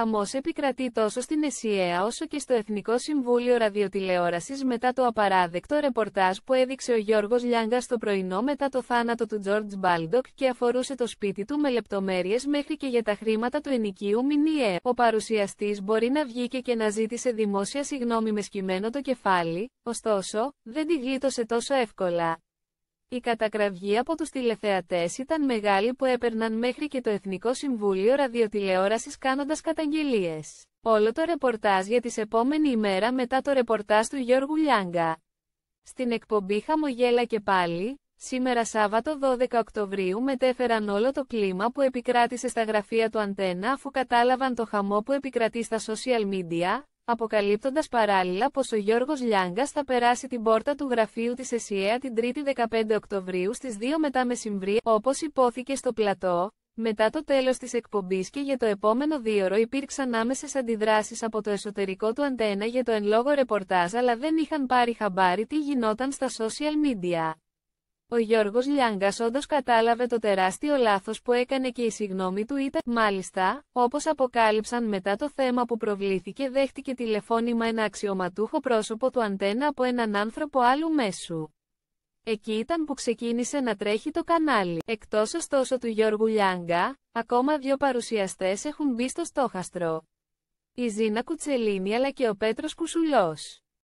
χαμός επικρατεί τόσο στην ΕΣΥΕΑ όσο και στο Εθνικό Συμβούλιο Ραδιοτηλεόρασης μετά το απαράδεκτο ρεπορτάζ που έδειξε ο Γιώργος Λιάγκας στο πρωινό μετά το θάνατο του Τζόρτζ Μπάλντοκ και αφορούσε το σπίτι του με λεπτομέρειες μέχρι και για τα χρήματα του ενοικίου Μινιέ. Ο παρουσιαστής μπορεί να βγήκε και να ζήτησε δημόσια συγγνώμη με σκυμμένο το κεφάλι, ωστόσο, δεν τη γλίτωσε τόσο εύκολα. Η κατακραυγή από τους τηλεθεατές ήταν μεγάλη που έπαιρναν μέχρι και το Εθνικό Συμβούλιο Ραδιοτηλεόρασης κάνοντας καταγγελίες. Όλο το ρεπορτάζ για τις επόμενη ημέρα μετά το ρεπορτάζ του Γιώργου Λιάνγκα. Στην εκπομπή «Χαμογέλα και πάλι», σήμερα Σάββατο 12 Οκτωβρίου μετέφεραν όλο το κλίμα που επικράτησε στα γραφεία του Αντένα αφού κατάλαβαν το χαμό που επικρατεί στα social media, αποκαλύπτοντας παράλληλα πως ο Γιώργος Λιάγκας θα περάσει την πόρτα του γραφείου της ΕΣΥΕΑ την 3η 15 Οκτωβρίου στις 2 μετά μεσημβρία, όπως υπόθηκε στο πλατό. Μετά το τέλος της εκπομπής και για το επόμενο δίωρο υπήρξαν άμεσες αντιδράσεις από το εσωτερικό του αντένα για το εν λόγω ρεπορτάζ αλλά δεν είχαν πάρει χαμπάρι τι γινόταν στα social media. Ο Γιώργος Λιάνγκας όντως κατάλαβε το τεράστιο λάθος που έκανε και η συγνώμη του ήταν, μάλιστα, όπως αποκάλυψαν μετά το θέμα που προβλήθηκε δέχτηκε τηλεφώνημα ένα αξιωματούχο πρόσωπο του αντένα από έναν άνθρωπο άλλου μέσου. Εκεί ήταν που ξεκίνησε να τρέχει το κανάλι. Εκτός ωστόσο του Γιώργου Λιάγκα, ακόμα δύο παρουσιαστές έχουν μπει στο στόχαστρο. Η Ζήνα Κουτσελίνη αλλά και ο Πέτρος Κουσουλός.